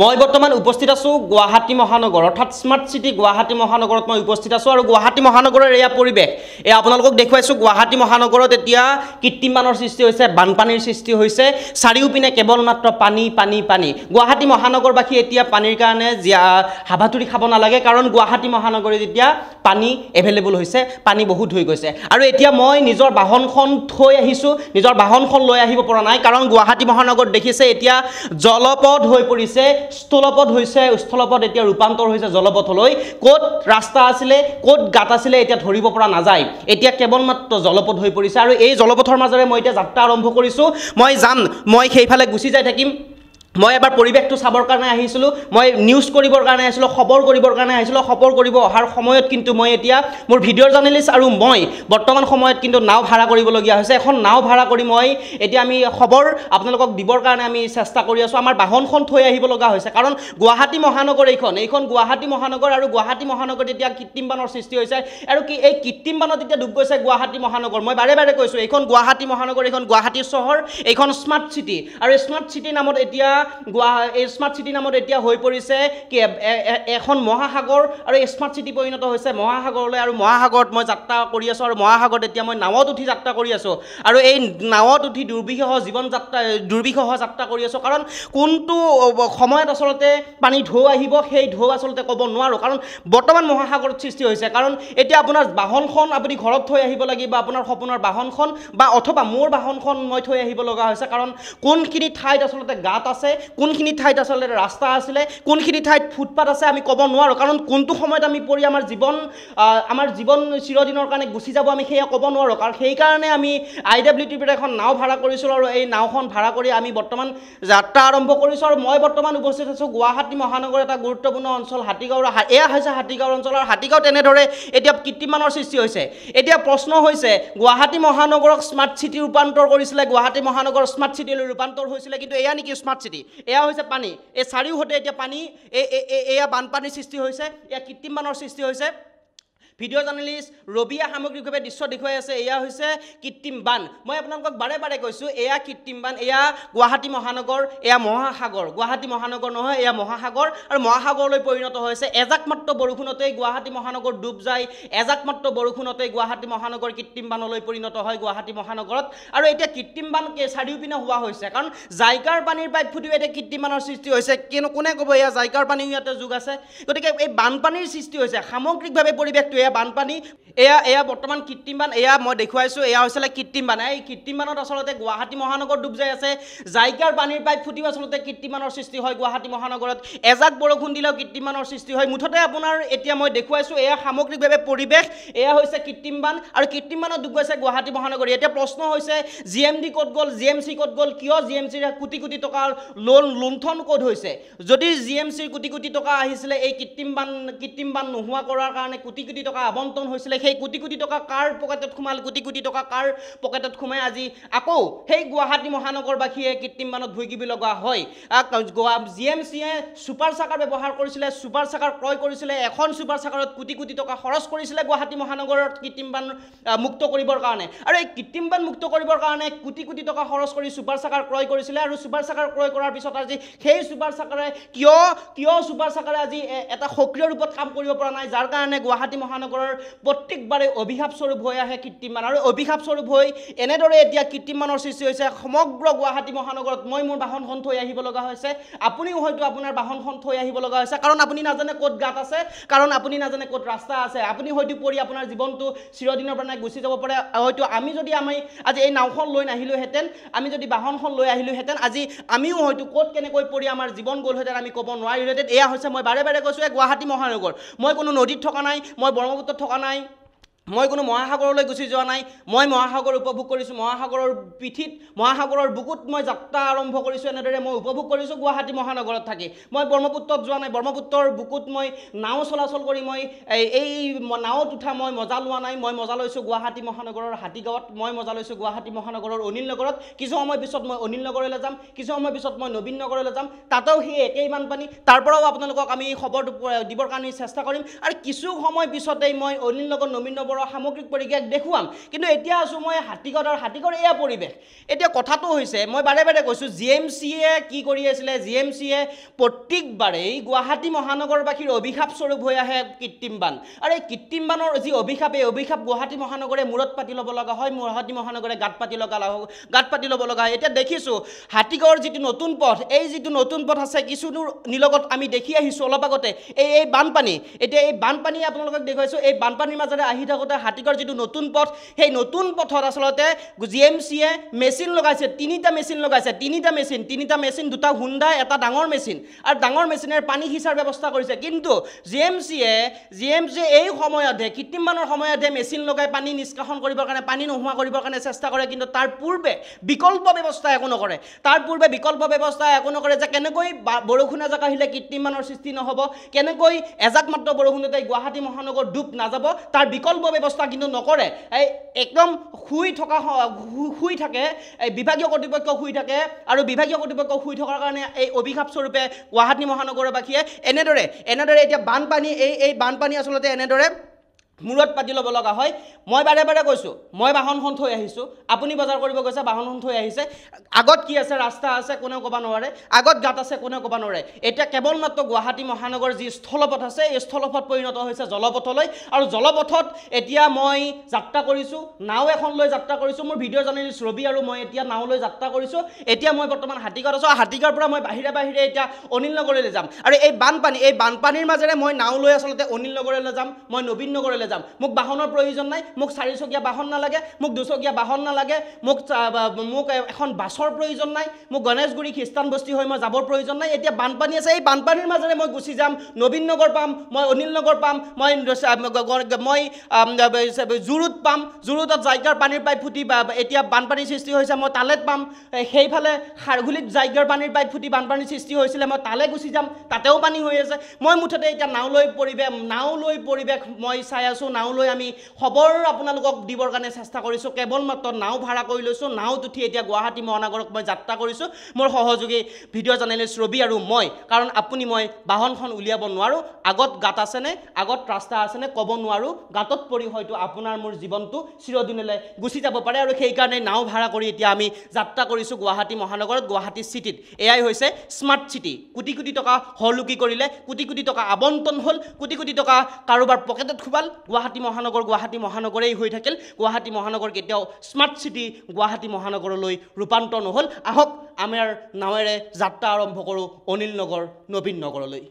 মই বৰ্তমান উপস্থিত আছোঁ গুৱাহাটী মহানগৰ অৰ্থাৎ স্মাৰ্ট চিটি গুৱাহাটী মহানগৰত মই উপস্থিত আছোঁ আৰু গুৱাহাটী মহানগৰৰ এয়া পৰিৱেশ এই আপোনালোকক দেখুৱাইছোঁ গুৱাহাটী মহানগৰত এতিয়া কৃত্ৰিমানৰ সৃষ্টি হৈছে বানপানীৰ সৃষ্টি হৈছে চাৰিওপিনে কেৱল মাত্ৰ পানী পানী পানী গুৱাহাটী মহানগৰবাসী এতিয়া পানীৰ কাৰণে জীয়া হাবাথুৰি খাব নালাগে কাৰণ গুৱাহাটী মহানগৰীত এতিয়া পানী এভেইলেবল হৈছে পানী বহুত হৈ গৈছে আৰু এতিয়া মই নিজৰ বাহনখন থৈ আহিছোঁ নিজৰ বাহনখন লৈ আহিব পৰা নাই কাৰণ গুৱাহাটী মহানগৰত দেখিছে এতিয়া জলপথ হৈ পৰিছে স্থলপথ হৈছে স্থলপথ এতিয়া ৰূপান্তৰ হৈছে জলপথলৈ ক'ত ৰাস্তা আছিলে ক'ত গাত আছিলে এতিয়া ধৰিব পৰা নাযায় এতিয়া কেৱল মাত্ৰ জলপথ হৈ পৰিছে আৰু এই জলপথৰ মাজেৰে মই এতিয়া যাত্ৰা আৰম্ভ কৰিছো মই যাম মই সেইফালে গুচি যাই থাকিম মই এবাৰ পৰিৱেশটো চাবৰ কাৰণে আহিছিলোঁ মই নিউজ কৰিবৰ কাৰণে আহিছিলোঁ খবৰ কৰিবৰ কাৰণে আহিছিলোঁ খবৰ কৰিব অহাৰ সময়ত কিন্তু মই এতিয়া মোৰ ভিডিঅ' জাৰ্ণেলিষ্ট আৰু মই বৰ্তমান সময়ত কিন্তু নাও ভাড়া কৰিবলগীয়া হৈছে এখন নাও ভাড়া কৰি মই এতিয়া আমি খবৰ আপোনালোকক দিবৰ কাৰণে আমি চেষ্টা কৰি আছোঁ আমাৰ বাহনখন থৈ আহিব লগা হৈছে কাৰণ গুৱাহাটী মহানগৰ এইখন এইখন গুৱাহাটী মহানগৰ আৰু গুৱাহাটী মহানগৰত এতিয়া কৃত্ৰিম বানৰ সৃষ্টি হৈছে আৰু কি এই কৃত্ৰিম বানত এতিয়া ডুব গৈছে গুৱাহাটী মহানগৰ মই বাৰে বাৰে কৈছোঁ এইখন গুৱাহাটী মহানগৰ এইখন গুৱাহাটী চহৰ এইখন স্মাৰ্ট চিটি আৰু স্মাৰ্ট চিটিৰ নামত এতিয়া এতিয়া স্মাৰ্ট চিটি নামত এতিয়া হৈ পৰিছে কি এখন মহাসাগৰ আৰু স্মাৰ্ট চিটি পৰিণত হৈছে মহাসাগৰলৈ আৰু মহাসাগৰত মই যাত্ৰা কৰি আছোঁ আৰু মহাসাগৰত এতিয়া মই নাৱত উঠি যাত্ৰা কৰি আছোঁ আৰু এই নাৱত উঠি দুৰ্বিষহ জীৱন যাত্ৰা দুৰ্বিষহ যাত্ৰা কৰি আছোঁ কাৰণ কোনটো সময়ত আচলতে পানী ঢৌ আহিব সেই ঢৌ আচলতে ক'ব নোৱাৰোঁ কাৰণ বৰ্তমান মহাসাগৰত সৃষ্টি হৈছে কাৰণ এতিয়া আপোনাৰ বাহনখন আপুনি ঘৰত থৈ আহিব লাগিব বা আপোনাৰ সপোনৰ বাহনখন বা অথবা মোৰ বাহনখন মই থৈ আহিব লগা হৈছে কাৰণ কোনখিনি ঠাইত আচলতে গাঁত আছে আছে কোনখিনি ঠাইত আচলতে ৰাস্তা আছিলে কোনখিনি ঠাইত ফুটপাথ আছে আমি ক'ব নোৱাৰোঁ কাৰণ কোনটো সময়ত আমি পৰি আমাৰ জীৱন আমাৰ জীৱন চিৰদিনৰ কাৰণে গুচি যাব আমি সেয়া ক'ব নোৱাৰোঁ কাৰণ সেইকাৰণে আমি আই ডাব্লিউ টিভিত এখন নাও ভাড়া কৰিছিলোঁ আৰু এই নাওখন ভাড়া কৰি আমি বৰ্তমান যাত্ৰা আৰম্ভ কৰিছোঁ আৰু মই বৰ্তমান উপস্থিত আছোঁ গুৱাহাটী মহানগৰ এটা গুৰুত্বপূৰ্ণ অঞ্চল হাতীগাঁও এয়া হৈছে হাতীগাঁও অঞ্চল আৰু হাতীগাঁও তেনেদৰে এতিয়া কীৰ্তিমানৰ সৃষ্টি হৈছে এতিয়া প্ৰশ্ন হৈছে গুৱাহাটী মহানগৰক স্মাৰ্ট চিটি ৰূপান্তৰ কৰিছিলে গুৱাহাটী মহানগৰ স্মাৰ্ট চিটিলৈ ৰূপান্তৰ হৈছিলে কিন্তু এয়া নেকি স্মাৰ্ট চিটি মাটি এয়া হৈছে পানী এই চাৰিওহঁতে এতিয়া পানী এই এয়া বানপানীৰ সৃষ্টি হৈছে এয়া কৃত্ৰিম বানৰ সৃষ্টি হৈছে ভিডিঅ' জাৰ্ণেলিষ্ট ৰবিয়া সামগ্ৰিকভাৱে দৃশ্য দেখুৱাই আছে এয়া হৈছে কৃত্ৰিম বান মই আপোনালোকক বাৰে বাৰে কৈছোঁ এয়া কৃত্ৰিম বান এয়া গুৱাহাটী মহানগৰ এয়া মহাসাগৰ গুৱাহাটী মহানগৰ নহয় এয়া মহাসাগৰ আৰু মহাসাগৰলৈ পৰিণত হৈছে এজাক মাত্ৰ বৰষুণতেই গুৱাহাটী মহানগৰ ডুব যায় এজাক মাত্ৰ বৰষুণতেই গুৱাহাটী মহানগৰ কৃত্ৰিম বানলৈ পৰিণত হয় গুৱাহাটী মহানগৰত আৰু এতিয়া কৃত্ৰিম বান চাৰিওপিনে হোৱা হৈছে কাৰণ জাইকাৰ পানীৰ পাইপ ফুটিও এতিয়া কৃত্ৰিম বানৰ সৃষ্টি হৈছে কিয়নো কোনে ক'ব এয়া জাইকাৰ পানীও ইয়াতে যোগ আছে গতিকে এই বানপানীৰ সৃষ্টি হৈছে সামগ্ৰিকভাৱে পৰিৱেশটো এয়া বানপানী এয়া এয়া বৰ্তমান কৃত্ৰিম বান এয়া মই দেখুৱাইছোঁ এয়া হৈছিলে কৃত্ৰিম বান এই কৃত্ৰিম বানত আচলতে গুৱাহাটী মহানগৰ ডুব যাই আছে জাইকাৰ পানীৰ পাইপ ফুটিও আচলতে কৃত্ৰিম বানৰ সৃষ্টি হয় গুৱাহাটী মহানগৰত এজাক বৰষুণ দিলেও কৃত্ৰিম বানৰ সৃষ্টি হয় মুঠতে আপোনাৰ এতিয়া মই দেখুৱাইছোঁ এয়া সামগ্ৰিকভাৱে পৰিৱেশ এয়া হৈছে কৃত্ৰিম বান আৰু কৃত্ৰিম বানত ডুব গৈছে গুৱাহাটী মহানগৰী এতিয়া প্ৰশ্ন হৈছে জি এম ডি ক'ত গ'ল জি এম চি ক'ত গ'ল কিয় জি এম চিৰ কোটি কোটি টকাৰ লোন লুণ্ঠন ক'ত হৈছে যদি জি এম চিৰ কোটি কোটি টকা আহিছিলে এই কৃত্ৰিম বান কৃত্ৰিম বান নোহোৱা কৰাৰ কাৰণে কোটি কোটি টকা টকা আবণ্টন হৈছিলে সেই কোটি কোটি টকা কাৰ পকেটত সোমাল কোটি কোটি টকা কাৰ পকেটত সোমাই আজি আকৌ সেই গুৱাহাটী মহানগৰবাসীয়ে কৃত্ৰিম মানত ভুগিব লগা হয় G M C super sucker ব্যৱহাৰ কৰিছিলে ছুপাৰ চাকাৰ ক্ৰয় কৰিছিলে এখন ছুপাৰ চাকাৰত কোটি কোটি টকা খৰচ কৰিছিলে গুৱাহাটী মহানগৰত কৃত্ৰিম বান মুক্ত কৰিবৰ কাৰণে আৰু এই কৃত্ৰিম বান মুক্ত কৰিবৰ কাৰণে কোটি কোটি টকা খৰচ কৰি চুপাৰ চাকাৰ ক্ৰয় কৰিছিলে আৰু ছুপাৰ চাকাৰ ক্ৰয় কৰাৰ পিছত আজি সেই চুপাৰ চাকাৰে কিয় কিয় চুপাৰ চাকাৰে আজি এটা সক্ৰিয় ৰূপত কাম কৰিব পৰা নাই যাৰ কাৰণে গুৱাহাটী মহানগৰ মহানগৰৰ প্ৰত্যেকবাৰে অভিশাপস্বৰূপ হৈ আহে কীৰ্তিমান আৰু অভিশাপস্বৰূপ হৈ এনেদৰে এতিয়া কীৰ্তিমানৰ সৃষ্টি হৈছে সমগ্ৰ গুৱাহাটী মহানগৰত মই মোৰ বাহনখন থৈ আহিব লগা হৈছে আপুনিও হয়তো আপোনাৰ বাহনখন থৈ আহিব লগা হৈছে কাৰণ আপুনি নাজানে ক'ত গাত আছে কাৰণ আপুনি নাজানে ক'ত ৰাস্তা আছে আপুনি হয়তো পৰি আপোনাৰ জীৱনটো চিৰদিনৰ পৰা নাই গুচি যাব পাৰে হয়তো আমি যদি আমি আজি এই নাওখন লৈ নাহিলোহেঁতেন আমি যদি বাহনখন লৈ আহিলোঁহেঁতেন আজি আমিও হয়তো ক'ত কেনেকৈ পৰি আমাৰ জীৱন গ'লহেঁতেন আমি ক'ব নোৱাৰিলোহেঁতেন এয়া হৈছে মই বাৰে বাৰে কৈছোঁ এই গুৱাহাটী মহানগৰ মই কোনো নদীত থকা নাই মই বৰমা বাবু ঠকা নাই মই কোনো মহাসাগৰলৈ গুচি যোৱা নাই মই মহাসাগৰ উপভোগ কৰিছোঁ মহাসাগৰৰ পিঠিত মহাসাগৰৰ বুকুত মই যাত্ৰা আৰম্ভ কৰিছোঁ এনেদৰে মই উপভোগ কৰিছোঁ গুৱাহাটী মহানগৰত থাকি মই ব্ৰহ্মপুত্ৰত যোৱা নাই ব্ৰহ্মপুত্ৰৰ বুকুত মই নাও চলাচল কৰি মই এই নাওত উঠা মই মজা লোৱা নাই মই মজা লৈছোঁ গুৱাহাটী মহানগৰৰ হাতীগাঁৱত মই মজা লৈছোঁ গুৱাহাটী মহানগৰৰ অনিল নগৰত কিছু সময় পিছত মই অনিল নগৰলৈ যাম কিছু সময় পিছত মই নবীন নগৰলৈ যাম তাতেও সেই একেই বানপানী তাৰ পৰাও আপোনালোকক আমি খবৰটো দিবৰ কাৰণে চেষ্টা কৰিম আৰু কিছু সময় পিছতেই মই অনিল নগৰ নবীন নগৰ পৰা সামগ্ৰিক পৰিৱেশ দেখুৱাম কিন্তু এতিয়া আছোঁ মই হাতীগড় আৰু হাতীগড় এয়া পৰিৱেশ এতিয়া কথাটো হৈছে মই বাৰে বাৰে কৈছোঁ জি এম চিয়ে কি কৰি আছিলে জি এম চিয়ে প্ৰত্যেকবাৰেই গুৱাহাটী মহানগৰবাসীৰ স্বৰূপ হৈ আহে কৃত্ৰিম বান আৰু এই কৃত্ৰিম বানৰ যি অভিশাপ এই অভিশাপ গুৱাহাটী মহানগৰে মূৰত পাতি ল'ব লগা হয় গুৱাহাটী মহানগৰে গাত পাতি লগা গাত পাতি ল'ব লগা হয় এতিয়া দেখিছোঁ হাতীগড়ৰ যিটো নতুন পথ এই যিটো নতুন পথ আছে কিছুদূৰ নিলগত আমি দেখি আহিছোঁ অলপ আগতে এই এই বানপানী এতিয়া এই বানপানী আপোনালোকক দেখুৱাইছোঁ এই বানপানীৰ মাজেৰে আহি থাকোঁ আচলতে হাতীগড় যিটো নতুন পথ সেই নতুন পথত আচলতে জি এম চিয়ে মেচিন লগাইছে তিনিটা মেচিন লগাইছে তিনিটা মেচিন তিনিটা মেচিন দুটা হুন্দা এটা ডাঙৰ মেচিন আৰু ডাঙৰ মেচিনেৰে পানী সিঁচাৰ ব্যৱস্থা কৰিছে কিন্তু G M C G M C এই সময়তহে কৃত্ৰিমমানৰ সময়তহে মেচিন লগাই পানী নিষ্কাশন কৰিবৰ কাৰণে পানী নোহোৱা কৰিবৰ কাৰণে চেষ্টা কৰে কিন্তু তাৰ পূৰ্বে বিকল্প ব্যৱস্থা একো নকৰে তাৰ পূৰ্বে বিকল্প ব্যৱস্থা একো নকৰে যে কেনেকৈ বৰষুণ এজাক আহিলে কৃত্ৰিমমানৰ সৃষ্টি নহ'ব কেনেকৈ এজাক মাত্ৰ বৰষুণতে গুৱাহাটী মহানগৰ ডুব নাযাব তাৰ বিকল্প ব্যৱস্থা কিন্তু নকৰে এই একদম শুই থকা শুই থাকে এই বিভাগীয় কৰ্তৃপক্ষ শুই থাকে আৰু বিভাগীয় কৰ্তৃপক্ষ শুই থকাৰ কাৰণে এই অভিশাপস্বৰূপে গুৱাহাটী মহানগৰবাসীয়ে এনেদৰে এনেদৰে এতিয়া বানপানী এই এই বানপানী আচলতে এনেদৰে মূৰত পাতি ল'ব লগা হয় মই বাৰে বাৰে কৈছোঁ মই বাহনখন থৈ আহিছোঁ আপুনি বজাৰ কৰিব গৈছে বাহনখন থৈ আহিছে আগত কি আছে ৰাস্তা আছে কোনেও ক'ব নোৱাৰে আগত গাঁত আছে কোনেও ক'ব নোৱাৰে এতিয়া কেৱল মাত্ৰ গুৱাহাটী মহানগৰ যি স্থলপথ আছে এই স্থলপথ পৰিণত হৈছে জলপথলৈ আৰু জলপথত এতিয়া মই যাত্ৰা কৰিছোঁ নাও এখন লৈ যাত্ৰা কৰিছোঁ মোৰ ভিডিঅ' জাৰ্ণেলিষ্ট ৰবি আৰু মই এতিয়া নাও লৈ যাত্ৰা কৰিছোঁ এতিয়া মই বৰ্তমান হাতীগাঁত আছোঁ আৰু হাতীগাৰ পৰা মই বাহিৰে বাহিৰে এতিয়া অনিল নগৰলৈ যাম আৰু এই বানপানী এই বানপানীৰ মাজেৰে মই নাও লৈ আচলতে অনিল নগৰলৈ যাম মই নবীন নগৰলৈ যাম মোক বাহনৰ প্ৰয়োজন নাই মোক চাৰিচকীয়া বাহন নালাগে মোক দুচকীয়া বাহন নালাগে মোক মোক এখন বাছৰ প্ৰয়োজন নাই মোক গণেশগুৰি খ্ৰীষ্টান বস্তি হৈ মই যাবৰ প্ৰয়োজন নাই এতিয়া বানপানী আছে এই বানপানীৰ মাজেৰে মই গুচি যাম নবীন নগৰ পাম মই অনিল নগৰ পাম মই মই জুৰুত পাম জুৰুতত জাইকাৰ পানীৰ পাইপ ফুটি এতিয়া বানপানীৰ সৃষ্টি হৈছে মই তালেত পাম সেইফালে সাৰঘুলিত জাইকাৰ পানীৰ পাইপ ফুটি বানপানীৰ সৃষ্টি হৈছিলে মই তালে গুচি যাম তাতেও পানী হৈ আছে মই মুঠতে এতিয়া নাও লৈ পৰিৱেশ নাও লৈ পৰিৱেশ মই চাই আছোঁ লৈছোঁ নাও লৈ আমি খবৰ আপোনালোকক দিবৰ কাৰণে চেষ্টা কৰিছোঁ কেৱল মাত্ৰ নাও ভাড়া কৰি লৈছোঁ নাওত উঠি এতিয়া গুৱাহাটী মহানগৰক মই যাত্ৰা কৰিছোঁ মোৰ সহযোগী ভিডিঅ' জাৰ্নেলিষ্ট ৰবি আৰু মই কাৰণ আপুনি মই বাহনখন উলিয়াব নোৱাৰোঁ আগত গাঁত আছেনে আগত ৰাস্তা আছেনে ক'ব নোৱাৰোঁ গাঁতত পৰি হয়তো আপোনাৰ মোৰ জীৱনটো চিৰদিনলৈ গুচি যাব পাৰে আৰু সেইকাৰণে নাও ভাড়া কৰি এতিয়া আমি যাত্ৰা কৰিছোঁ গুৱাহাটী মহানগৰত গুৱাহাটী চিটিত এয়াই হৈছে স্মাৰ্ট চিটি কোটি কোটি টকা হলুকি কৰিলে কোটি কোটি টকা আৱণ্টন হ'ল কোটি কোটি টকা কাৰোবাৰ পকেটত খোবাল গুৱাহাটী মহানগৰ গুৱাহাটী মহানগৰেই হৈ থাকিল গুৱাহাটী মহানগৰ কেতিয়াও স্মাৰ্ট চিটি গুৱাহাটী মহানগৰলৈ ৰূপান্তৰ নহ'ল আহক আমাৰ নাৱেৰে যাত্ৰা আৰম্ভ কৰোঁ অনিল নগৰ নবীন নগৰলৈ